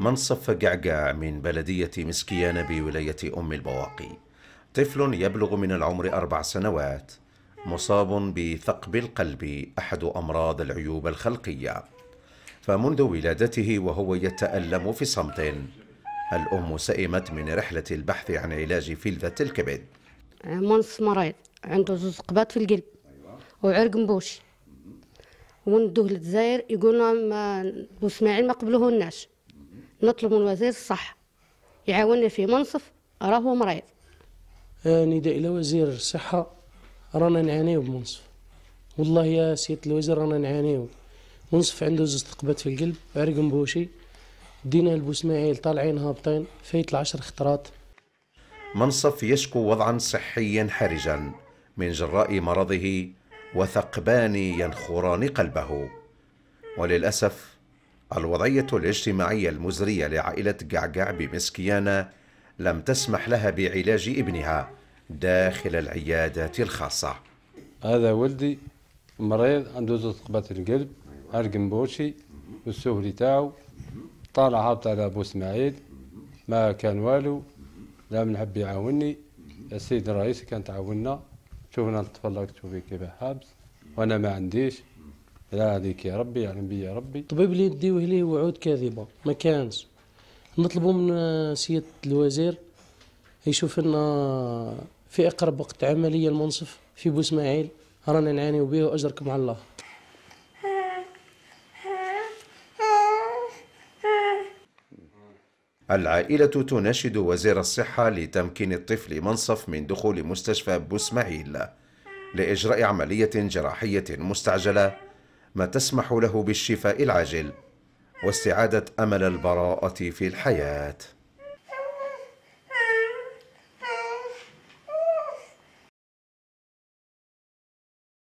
منصف قعقاع من بلدية مسكيانة بولاية أم البواقي طفل يبلغ من العمر أربع سنوات مصاب بثقب القلب أحد أمراض العيوب الخلقية فمنذ ولادته وهو يتألم في صمت الأم سئمت من رحلة البحث عن علاج فلذة الكبد منص مريض عنده زوز قبات في القلب وعرق مبوش وندوه للجزائر يقولوا ما واسماعيل ما قبلوهناش نطلب من وزير الصحة يعاوننا في منصف أراه مريض آه نداء إلى وزير الصحة رانا نعانيو بمنصف والله يا سيادة الوزير رانا نعانيو منصف عنده زوز ثقبات في القلب عرق مبوشي دينا البوسماعيل طالعين هابطين فايت العشر خطرات منصف يشكو وضعا صحيا حرجا من جراء مرضه وثقبان ينخران قلبه وللأسف الوضعية الاجتماعية المزرية لعائلة قعقع بمسكيانا لم تسمح لها بعلاج ابنها داخل العيادات الخاصة هذا ولدي مريض عنده زوز قبات القلب أرقم بوشي والسهري تاعو طالع هابط على أبو إسماعيل ما كان والو لا من حب يعاوني السيد الرئيس كان تعاوننا شوفنا الطفل شوفي كيف حابس وأنا ما عنديش لا هذيك يا ربي اعلم يعني بي يا ربي طبيب اللي يديوه ليه وعود كاذبه ما كانش نطلبوا من سياده الوزير يشوف لنا في اقرب وقت عمليه المنصف في بو اسماعيل رانا نعانيو به واجركم على الله العائلة تناشد وزير الصحة لتمكين الطفل منصف من دخول مستشفى بوسماعيل لإجراء عملية جراحية مستعجلة ما تسمح له بالشفاء العاجل واستعاده امل البراءه في الحياه